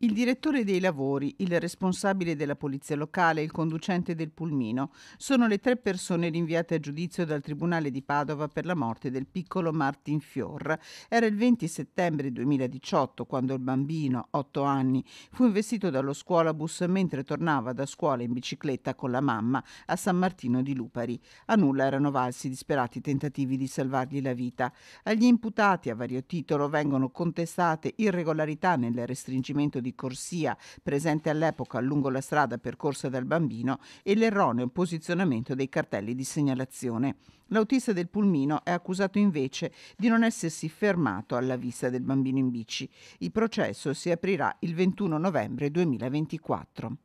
Il direttore dei lavori, il responsabile della polizia locale e il conducente del pulmino sono le tre persone rinviate a giudizio dal Tribunale di Padova per la morte del piccolo Martin Fior. Era il 20 settembre 2018 quando il bambino, 8 anni, fu investito dallo scuolabus mentre tornava da scuola in bicicletta con la mamma a San Martino di Lupari. A nulla erano valsi disperati tentativi di salvargli la vita. Agli imputati a vario titolo vengono contestate irregolarità nel restringimento di corsia presente all'epoca lungo la strada percorsa dal bambino e l'erroneo posizionamento dei cartelli di segnalazione. L'autista del pulmino è accusato invece di non essersi fermato alla vista del bambino in bici. Il processo si aprirà il 21 novembre 2024.